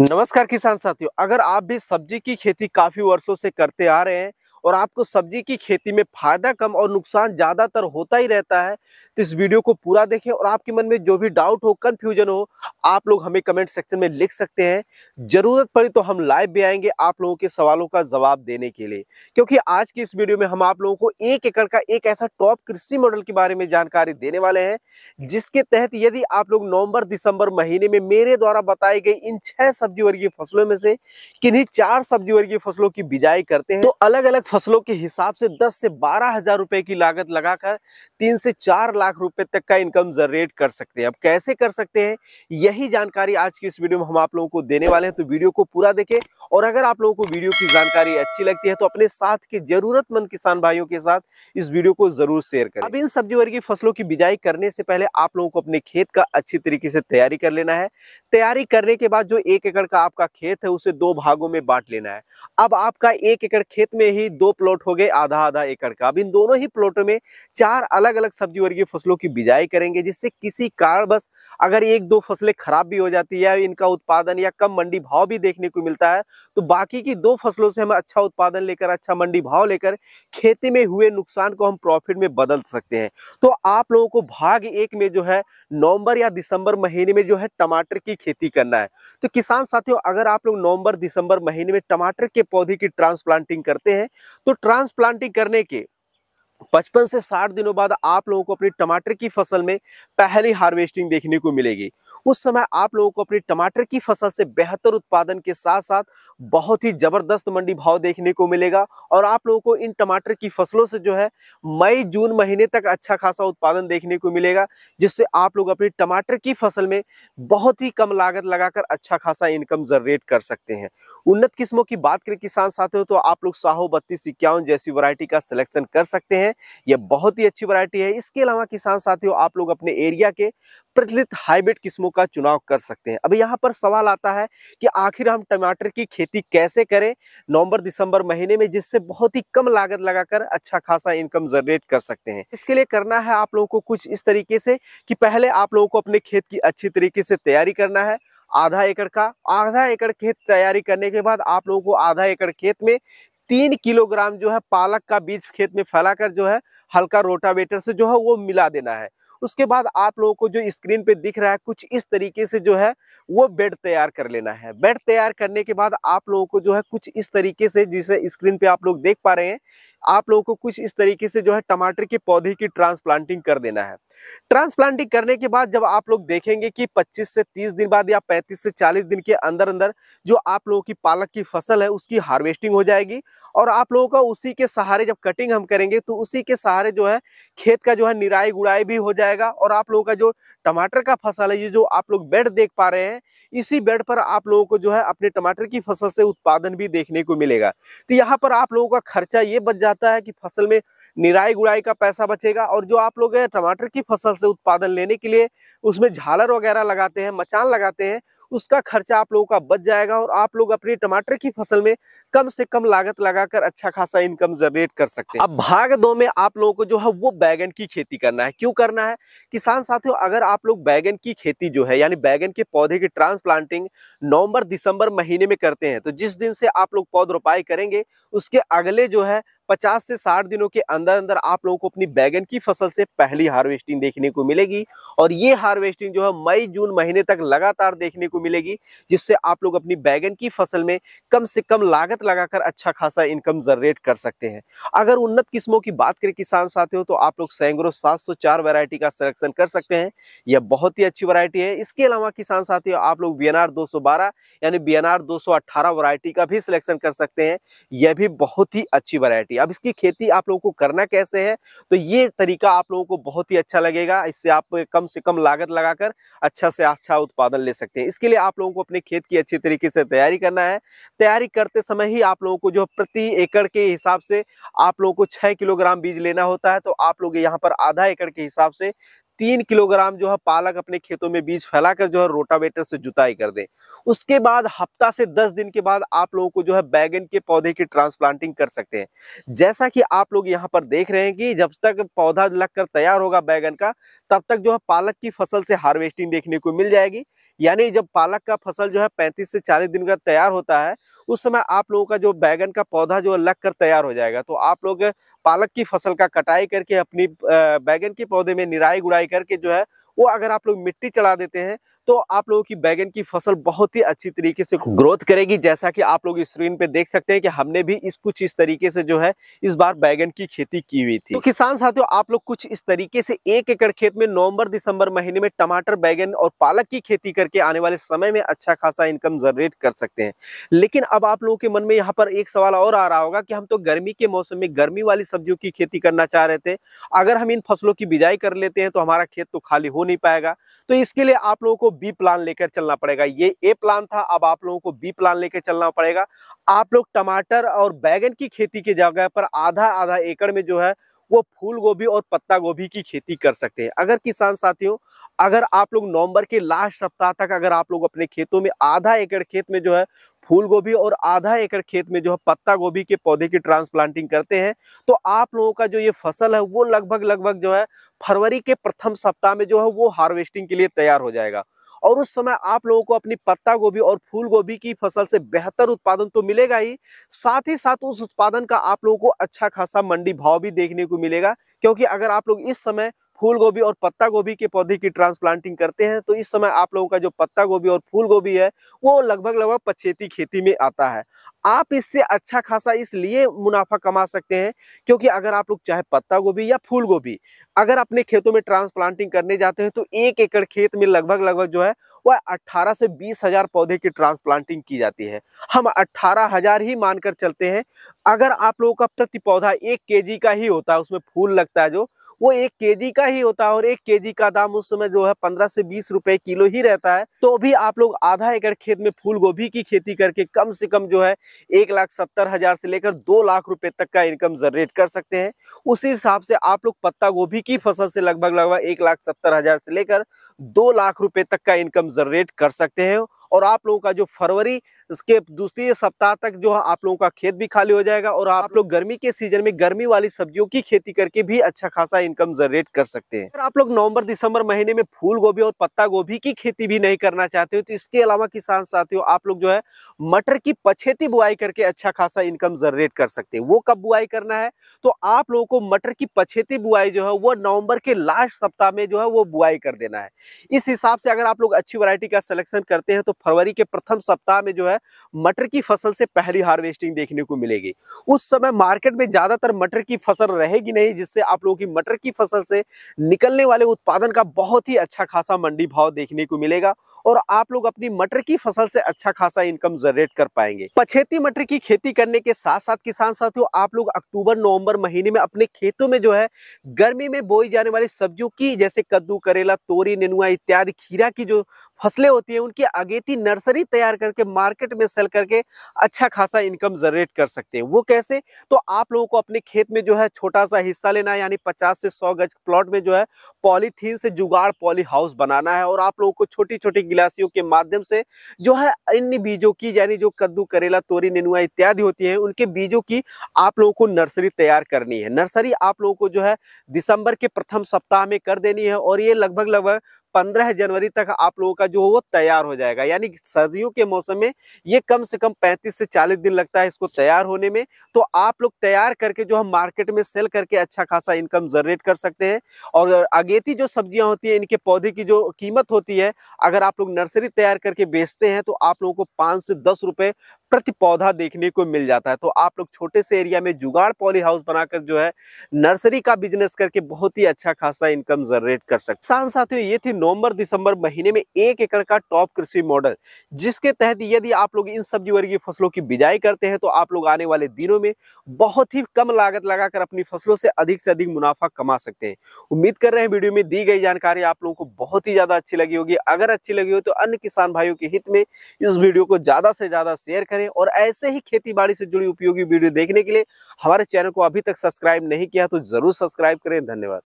नमस्कार किसान साथियों अगर आप भी सब्जी की खेती काफी वर्षों से करते आ रहे हैं और आपको सब्जी की खेती में फ़ायदा कम और नुकसान ज़्यादातर होता ही रहता है तो इस वीडियो को पूरा देखें और आपके मन में जो भी डाउट हो कन्फ्यूजन हो आप लोग हमें कमेंट सेक्शन में लिख सकते हैं ज़रूरत पड़ी तो हम लाइव भी आएंगे आप लोगों के सवालों का जवाब देने के लिए क्योंकि आज की इस वीडियो में हम आप लोगों को एक एकड़ का एक ऐसा टॉप कृषि मॉडल के बारे में जानकारी देने वाले हैं जिसके तहत यदि आप लोग नवंबर दिसंबर महीने में मेरे द्वारा बताई गई इन छह सब्जी वर्गीय फसलों में से किन्हीं चार सब्जी वर्गीय फसलों की बिजाई करते हैं तो अलग अलग फसलों के हिसाब से 10 से बारह हजार रुपए की लागत लगाकर तीन से चार लाख रुपए तक का इनकम जनरेट कर सकते हैं अब कैसे कर सकते हैं यही जानकारी आज की इस वीडियो में हम आप लोगों को देने वाले हैं तो वीडियो को पूरा देखें और अगर आप लोगों को वीडियो की जानकारी अच्छी लगती है तो अपने साथ के जरूरतमंद किसान भाइयों के साथ इस वीडियो को जरूर शेयर करें अब इन सब्जी वर्गीय फसलों की बिजाई करने से पहले आप लोगों को अपने खेत का अच्छी तरीके से तैयारी कर लेना है तैयारी करने के बाद जो एक एकड़ का आपका खेत है उसे दो भागों में बांट लेना है अब आपका एक एकड़ खेत में ही दो प्लॉट हो गए आधा आधा एकड़ का अब इन दोनों ही प्लॉटों में चार अलग अलग सब्जी वर्गीय फसलों की बिजाई करेंगे जिससे किसी कारण बस अगर एक दो फसलें खराब भी हो जाती है इनका उत्पादन या कम मंडी भाव भी देखने को मिलता है तो बाकी की दो फसलों से हम अच्छा उत्पादन लेकर अच्छा मंडी भाव लेकर खेती में हुए नुकसान को हम प्रॉफिट में बदल सकते हैं तो आप लोगों को भाग एक में जो है नवंबर या दिसंबर महीने में जो है टमाटर की खेती करना है तो किसान साथियों अगर आप लोग नवंबर दिसंबर महीने में टमाटर के पौधे की ट्रांसप्लांटिंग करते हैं तो ट्रांसप्लांटिंग करने के पचपन से साठ दिनों बाद आप लोगों को अपनी टमाटर की फसल में पहली हार्वेस्टिंग देखने को मिलेगी उस समय आप लोगों को अपनी टमाटर की फसल से बेहतर उत्पादन के साथ साथ बहुत ही ज़बरदस्त मंडी भाव देखने को मिलेगा और आप लोगों को इन टमाटर की फसलों से जो है मई जून महीने तक अच्छा खासा उत्पादन देखने को मिलेगा जिससे आप लोग अपनी टमाटर की फसल में बहुत ही कम लागत लगाकर अच्छा खासा इनकम जनरेट कर सकते हैं उन्नत किस्मों की बात करें किसान साथियों तो आप लोग साहो बत्तीस इक्यावन जैसी वरायटी का सिलेक्शन कर सकते हैं ये बहुत ही अच्छी वरायटी है इसके अलावा किसान साथियों आप लोग अपने एरिया के प्रचलित हाइब्रिड किस्मों का चुनाव कर सकते हैं अब यहाँ पर सवाल आता है कि आखिर हम टमाटर की खेती कैसे करें नवंबर दिसंबर महीने में जिससे बहुत ही कम लागत लगाकर अच्छा खासा इनकम जनरेट कर सकते हैं इसके लिए करना है आप लोगों को कुछ इस तरीके से कि पहले आप लोगों को अपने खेत की अच्छी तरीके से तैयारी करना है आधा एकड़ का आधा एकड़ खेत तैयारी करने के बाद आप लोगों को आधा एकड़ खेत में तीन किलोग्राम जो है पालक का बीज खेत में फैलाकर जो है हल्का रोटावेटर से जो है वो मिला देना है उसके बाद आप लोगों को जो स्क्रीन पे दिख रहा है कुछ इस तरीके से जो है वो बेड तैयार कर लेना है बेड तैयार करने के बाद आप लोगों को जो है कुछ इस तरीके से जिसे स्क्रीन पे आप लोग देख पा रहे हैं आप लोगों को कुछ इस तरीके से जो है टमाटर के पौधे की ट्रांसप्लांटिंग कर देना है ट्रांसप्लांटिंग करने के बाद जब आप लोग देखेंगे कि पच्चीस से तीस दिन बाद या पैंतीस से चालीस दिन के अंदर अंदर जो आप लोगों की पालक की फसल है उसकी हार्वेस्टिंग हो जाएगी और आप लोगों का उसी के सहारे जब कटिंग हम करेंगे तो उसी के सहारे जो है खेत का जो है निराई गुड़ाई भी हो जाएगा और आप लोगों का जो टमाटर का फसल है ये जो आप लोग बेड देख पा रहे हैं इसी बेड पर आप लोगों को जो है अपने टमाटर की फसल से उत्पादन भी देखने को मिलेगा तो यहाँ पर आप लोगों का खर्चा ये बच जाता है कि फसल में निराई गुड़ाई का पैसा बचेगा और जो आप लोग टमाटर की फसल से उत्पादन लेने के लिए उसमें झालर वगैरह लगाते हैं मचान लगाते हैं उसका खर्चा आप लोगों का बच जाएगा और आप लोग अपने टमाटर की फसल में कम से कम लागत लगाकर अच्छा खासा इनकम जनरेट कर सकते हैं अब भाग दो में आप लोगों को जो है वो बैगन की खेती करना है क्यों करना है किसान साथियों अगर आप लोग बैगन की खेती जो है यानी बैगन के पौधे की ट्रांसप्लांटिंग नवंबर दिसंबर महीने में करते हैं तो जिस दिन से आप लोग पौध रोपाई करेंगे उसके अगले जो है पचास से साठ दिनों के अंदर अंदर आप लोगों को अपनी बैगन की फसल से पहली हार्वेस्टिंग देखने को मिलेगी और ये हार्वेस्टिंग जो है मई जून महीने तक लगातार देखने को मिलेगी जिससे आप लोग अपनी बैगन की फसल में कम से कम लागत लगाकर अच्छा खासा इनकम जनरेट कर सकते हैं अगर उन्नत किस्मों की बात करें किसान साथियों तो आप लोग सैंग्रो सात सौ चार वैरायटी का सिलेक्शन कर सकते हैं यह बहुत ही अच्छी वरायटी है इसके अलावा किसान साथियों आप लोग बी दो सौ बारह यानी बी एनआर दो सौ अट्ठारह वैरायटी का भी सिलेक्शन कर सकते हैं यह भी बहुत ही अच्छी वरायटी खेती अब इसकी खेती आप लोगों को करना कैसे है तो ये तरीका आप लोगों को बहुत ही अच्छा लगेगा इससे आप कम से कम लागत लगाकर अच्छा से अच्छा उत्पादन ले सकते हैं इसके लिए आप लोगों को अपने खेत की अच्छी तरीके से तैयारी करना है तैयारी करते समय ही आप लोगों को जो प्रति एकड़ के हिसाब से आप लोगों को छः किलोग्राम बीज लेना होता है तो आप लोग यहाँ पर आधा एकड़ के हिसाब से तीन किलोग्राम जो है पालक अपने खेतों में बीज फैलाकर जो है रोटावेटर से जुताई कर दें उसके बाद हफ्ता से दस दिन के बाद आप लोगों को जो है बैगन के पौधे की ट्रांसप्लांटिंग कर सकते हैं जैसा कि आप लोग यहाँ पर देख रहे हैं कि जब तक पौधा लगकर तैयार होगा बैगन का तब तक जो है पालक की फसल से हार्वेस्टिंग देखने को मिल जाएगी यानी जब पालक का फसल जो है पैंतीस से चालीस दिन का तैयार होता है उस समय आप लोगों का जो बैगन का पौधा जो लग कर तैयार हो जाएगा तो आप लोग पालक की फसल का कटाई करके अपनी बैगन के पौधे में निराई गुड़ाई करके जो है वो अगर आप लोग मिट्टी चढ़ा देते हैं तो आप लोगों की बैगन की फसल बहुत ही अच्छी तरीके से ग्रोथ करेगी जैसा कि आप लोग स्क्रीन पे देख सकते हैं कि हमने भी इस कुछ इस तरीके से जो है इस बार बैगन की खेती की हुई थी तो किसान साथियों आप लोग कुछ इस तरीके से एक एकड़ खेत में नवंबर दिसंबर महीने में टमाटर बैगन और पालक की खेती करके आने वाले समय में अच्छा खासा इनकम जनरेट कर सकते हैं लेकिन अब आप लोगों के मन में यहाँ पर एक सवाल और आ रहा होगा कि हम तो गर्मी के मौसम में गर्मी वाली सब्जियों की खेती करना चाह रहे थे अगर हम इन फसलों की बिजाई कर लेते हैं तो हमारा खेत तो खाली हो नहीं पाएगा तो इसके लिए आप लोगों को बी प्लान लेकर चलना पड़ेगा ये ए प्लान था अब आप लोगों को बी प्लान लेकर चलना पड़ेगा आप लोग टमाटर और बैगन की खेती की जगह पर आधा आधा एकड़ में जो है वो फूल गोभी और पत्ता गोभी की खेती कर सकते हैं अगर किसान साथियों अगर आप लोग नवंबर के लास्ट सप्ताह तक अगर आप लोग अपने खेतों में आधा एकड़ खेत में जो है फूल गोभी और आधा एकड़ खेत में जो है पत्ता गोभी के पौधे की ट्रांसप्लांटिंग करते हैं तो आप लोगों का जो ये फसल है वो लगभग लगभग जो है फरवरी के प्रथम सप्ताह में जो है वो हार्वेस्टिंग के लिए तैयार हो जाएगा और उस समय आप लोगों को अपनी पत्ता गोभी और फूल गोभी की फसल से बेहतर उत्पादन तो मिलेगा ही साथ ही साथ उस उत्पादन का आप लोगों को अच्छा खासा मंडी भाव भी देखने को मिलेगा क्योंकि अगर आप लोग इस समय फूल गोभी और पत्ता गोभी के पौधे की ट्रांसप्लांटिंग करते हैं तो इस समय आप लोगों का जो पत्ता गोभी और फूल गोभी है वो लगभग लगभग पछेती खेती में आता है आप इससे अच्छा खासा इसलिए मुनाफा कमा सकते हैं क्योंकि अगर आप लोग चाहे पत्ता गोभी या फूल गोभी अगर अपने खेतों में ट्रांसप्लांटिंग करने जाते हैं तो एक एकड़ खेत में लगभग लगभग जो है वह अट्ठारह से बीस हजार पौधे की ट्रांसप्लांटिंग की जाती है हम अट्ठारह हजार ही मानकर चलते हैं अगर आप लोगों का प्रति पौधा एक केजी का ही होता है उसमें फूल लगता है जो वो एक केजी का ही होता है और एक केजी का दाम उस समय जो है पंद्रह से बीस रुपए किलो ही रहता है तो भी आप लोग आधा एकड़ खेत में फूल गोभी की खेती करके कम से कम जो है एक लाख सत्तर हजार से लेकर दो लाख रुपए तक का इनकम जनरेट कर सकते हैं उसी हिसाब से आप लोग पत्ता गोभी एक ही फसल से लगभग लगभग एक लाख सत्तर हजार से लेकर दो लाख रुपए तक का इनकम जनरेट कर सकते हैं और आप लोगों का जो फरवरी इसके दूसरे सप्ताह तक जो आप लोगों का खेत भी खाली हो जाएगा और आप लोग गर्मी के सीजन में गर्मी वाली सब्जियों की खेती करके भी अच्छा खासा इनकम जनरेट कर सकते हैं अगर आप लोग नवंबर दिसंबर महीने में फूल गोभी और पत्ता गोभी की खेती भी नहीं करना चाहते हो तो इसके अलावा किसान साथियों आप लोग जो है मटर की पछेती बुआई करके अच्छा खासा इनकम जनरेट कर सकते हैं वो कब बुआई करना है तो आप लोगों को मटर की पछेती बुआई जो है वो नवंबर के लास्ट सप्ताह में जो है वो बुआई कर देना है इस हिसाब से अगर आप लोग अच्छी वरायटी का सिलेक्शन करते हैं तो फरवरी के प्रथम सप्ताह में जो है मटर की फसल से पहली हार्वेस्टिंग देखने को मिलेगी उस समय मार्केट में ज़्यादातर मटर की फसल रहेगी नहीं जिससे आप लोगों की मटर की फसल से निकलने वाले उत्पादन का बहुत ही अच्छा खासा मंडी भाव देखने को मिलेगा और आप लोग अपनी मटर की फसल से अच्छा खासा इनकम जनरेट कर पाएंगे पछेती मटर की खेती करने के साथ साथ किसान साथियों आप लोग अक्टूबर नवंबर महीने में अपने खेतों में जो है गर्मी में बोई जाने वाली सब्जियों की जैसे कद्दू करेला तोरी नेनुआ इत्यादि खीरा की जो फसलें होती हैं उनकी अगेती नर्सरी तैयार करके मार्केट में सेल करके अच्छा खासा इनकम जनरेट कर सकते हैं वो कैसे तो आप लोगों को अपने खेत में जो है छोटा सा हिस्सा लेना है यानी पचास से सौ गज प्लॉट में जो है पॉलीथीन से जुगाड़ पॉली हाउस बनाना है और आप लोगों को छोटी छोटी गिलासियों के माध्यम से जो है अन्य बीजों की यानी जो कद्दू करेला तोरी नेनुआ इत्यादि होती है उनके बीजों की आप लोगों को नर्सरी तैयार करनी है नर्सरी आप लोगों को जो है दिसंबर के प्रथम सप्ताह में कर देनी है और ये लगभग लगभग पंद्रह जनवरी तक आप लोगों का जो वो तैयार हो जाएगा यानी सर्दियों के मौसम में ये कम से कम पैंतीस से चालीस दिन लगता है इसको तैयार होने में तो आप लोग तैयार करके जो हम मार्केट में सेल करके अच्छा खासा इनकम जनरेट कर सकते हैं और अगेती जो सब्जियां होती हैं इनके पौधे की जो कीमत होती है अगर आप लोग नर्सरी तैयार करके बेचते हैं तो आप लोगों को पाँच से दस रुपये प्रति पौधा देखने को मिल जाता है तो आप लोग छोटे से एरिया में जुगाड़ पॉली हाउस बनाकर जो है नर्सरी का बिजनेस करके बहुत ही अच्छा खासा इनकम जनरेट कर सकते साथ साथियों ये थी नवंबर दिसंबर महीने में एक एकड़ का टॉप कृषि मॉडल जिसके तहत यदि आप लोग इन सब्जी वर्गीय फसलों की बिजाई करते हैं तो आप लोग आने वाले दिनों में बहुत ही कम लागत लगाकर अपनी फसलों से अधिक से अधिक मुनाफा कमा सकते हैं उम्मीद कर रहे हैं वीडियो में दी गई जानकारी आप लोगों को बहुत ही ज़्यादा अच्छी लगी होगी अगर अच्छी लगी हो तो अन्य किसान भाइयों के हित में इस वीडियो को ज़्यादा से ज़्यादा शेयर करें करें और ऐसे ही खेती बाड़ी से जुड़ी उपयोगी वीडियो देखने के लिए हमारे चैनल को अभी तक सब्सक्राइब नहीं किया तो जरूर सब्सक्राइब करें धन्यवाद